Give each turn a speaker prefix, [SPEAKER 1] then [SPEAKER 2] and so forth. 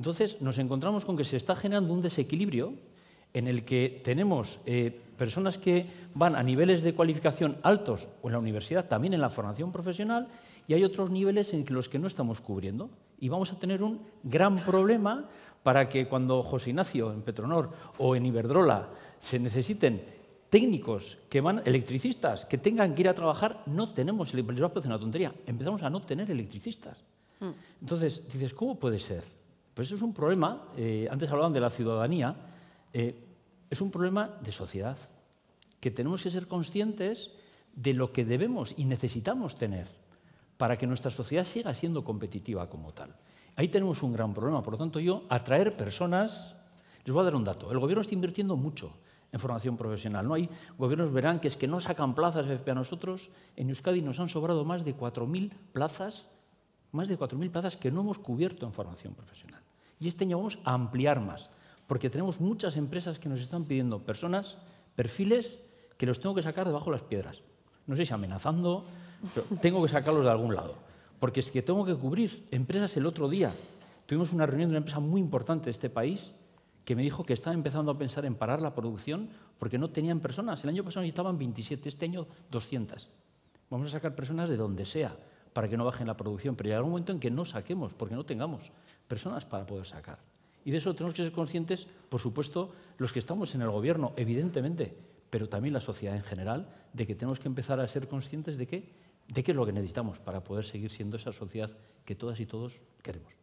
[SPEAKER 1] Entonces nos encontramos con que se está generando un desequilibrio en el que tenemos eh, personas que van a niveles de cualificación altos o en la universidad, también en la formación profesional, y hay otros niveles en los que no estamos cubriendo. Y vamos a tener un gran problema para que cuando José Ignacio en Petronor o en Iberdrola se necesiten técnicos, que van, electricistas, que tengan que ir a trabajar, no tenemos, les va a tontería, empezamos a no tener electricistas. Mm. Entonces, dices, ¿cómo puede ser? eso es un problema, eh, antes hablaban de la ciudadanía, eh, es un problema de sociedad, que tenemos que ser conscientes de lo que debemos y necesitamos tener para que nuestra sociedad siga siendo competitiva como tal. Ahí tenemos un gran problema, por lo tanto yo, atraer personas, les voy a dar un dato, el gobierno está invirtiendo mucho en formación profesional. ¿no? Hay gobiernos verán que es que no sacan plazas a nosotros. En Euskadi nos han sobrado más de 4.000 plazas, más de 4.000 plazas que no hemos cubierto en formación profesional. Y este año vamos a ampliar más, porque tenemos muchas empresas que nos están pidiendo personas, perfiles, que los tengo que sacar debajo de las piedras. No sé si amenazando, pero tengo que sacarlos de algún lado. Porque es que tengo que cubrir empresas el otro día. Tuvimos una reunión de una empresa muy importante de este país que me dijo que estaba empezando a pensar en parar la producción porque no tenían personas. El año pasado estaban 27, este año 200. Vamos a sacar personas de donde sea, para que no bajen la producción, pero llegará un momento en que no saquemos, porque no tengamos personas para poder sacar. Y de eso tenemos que ser conscientes, por supuesto, los que estamos en el gobierno, evidentemente, pero también la sociedad en general, de que tenemos que empezar a ser conscientes de qué, de qué es lo que necesitamos para poder seguir siendo esa sociedad que todas y todos queremos.